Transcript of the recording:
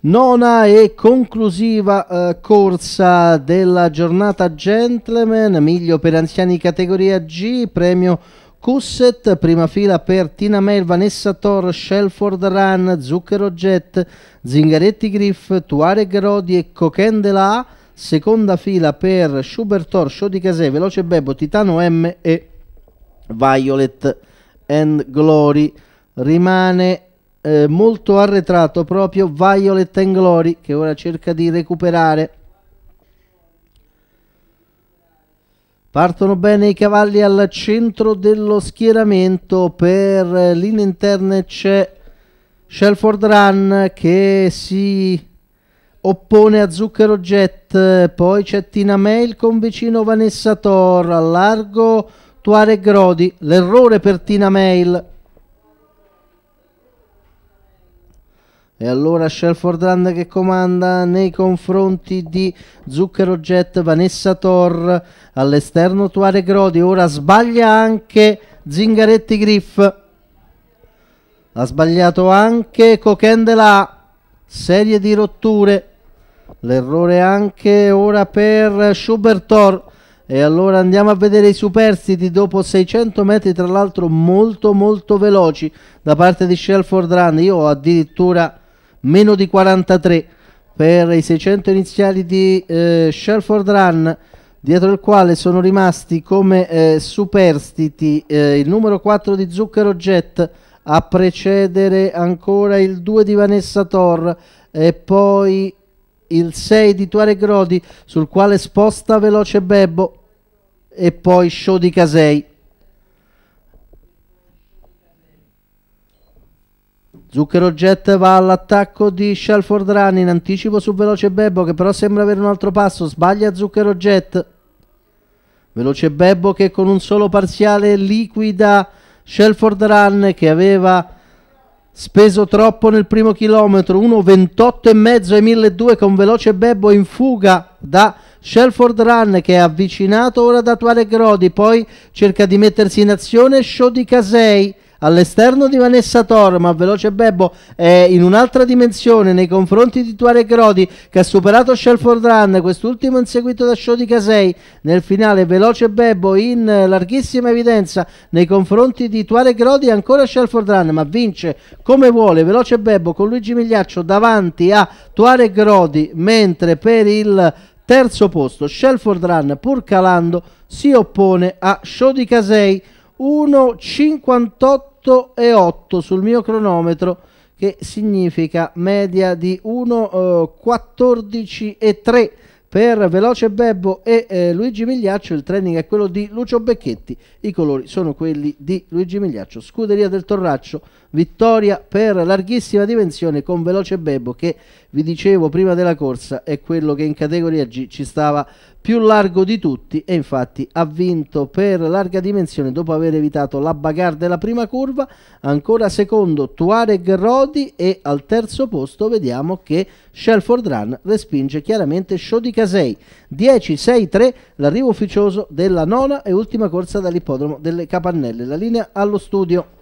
Nona e conclusiva eh, corsa della giornata Gentleman, miglio per anziani categoria G, premio Cusset, prima fila per Tina Mel, Vanessa Thor, Shelford Run, Zucchero Jet, Zingaretti Griff, Tuareg Rodi e Coquen de la A, seconda fila per Schubert Tor, Show di Casè, Veloce Bebo, Titano M e Violet and Glory. Rimane eh, molto arretrato proprio Violet and Glory che ora cerca di recuperare. Partono bene i cavalli al centro dello schieramento, per linee interne c'è Shelford Run che si oppone a Zucchero Jet, poi c'è Tina Mail con vicino Vanessa Thor, a largo Tuare Grodi, l'errore per Tina Mail. E allora Shelford Rand che comanda nei confronti di Zucchero Jet, Vanessa Thor all'esterno Tuare Grodi, ora sbaglia anche Zingaretti Griff, ha sbagliato anche Cochendela, serie di rotture, l'errore anche ora per Schubertor. E allora andiamo a vedere i superstiti dopo 600 metri, tra l'altro molto molto veloci da parte di Shelford Rand. Io addirittura meno di 43 per i 600 iniziali di eh, Shelford Run dietro il quale sono rimasti come eh, superstiti eh, il numero 4 di Zucchero Jet a precedere ancora il 2 di Vanessa Thor e poi il 6 di Tuare Grodi sul quale sposta veloce Bebbo e poi Show di Casei Zucchero Jet va all'attacco di Shelford Run in anticipo su Veloce Bebbo che però sembra avere un altro passo, sbaglia Zucchero Jet. Veloce Bebbo che con un solo parziale liquida Shelford Run che aveva speso troppo nel primo chilometro, 1,28 e mezzo ai 1.200 con Veloce Bebbo in fuga da Shelford Run che è avvicinato ora da Tuare Grodi, poi cerca di mettersi in azione Show di Casei all'esterno di Vanessa Tor, ma Veloce Bebbo è in un'altra dimensione nei confronti di Tuareg Rodi che ha superato Shelford Run, quest'ultimo inseguito da Show di Casei. Nel finale Veloce Bebbo in larghissima evidenza nei confronti di Tuare Grodi ancora Shelford Run, ma vince come vuole Veloce Bebbo con Luigi Migliaccio davanti a Tuareg Rodi, mentre per il terzo posto Shelford Run pur calando si oppone a Show di Casei. 1,58 e 8 sul mio cronometro che significa media di 1,14 eh, e 3 per Veloce Bebbo e eh, Luigi Migliaccio il training è quello di Lucio Becchetti, i colori sono quelli di Luigi Migliaccio. Scuderia del Torraccio, vittoria per larghissima dimensione con Veloce Bebbo che vi dicevo prima della corsa è quello che in categoria G ci stava più largo di tutti e infatti ha vinto per larga dimensione dopo aver evitato la bagarre della prima curva, ancora secondo Tuareg Rodi e al terzo posto vediamo che Shelford Run respinge chiaramente Show di Casei. 10.6.3 l'arrivo ufficioso della nona e ultima corsa dall'ippodromo delle Capannelle. La linea allo studio.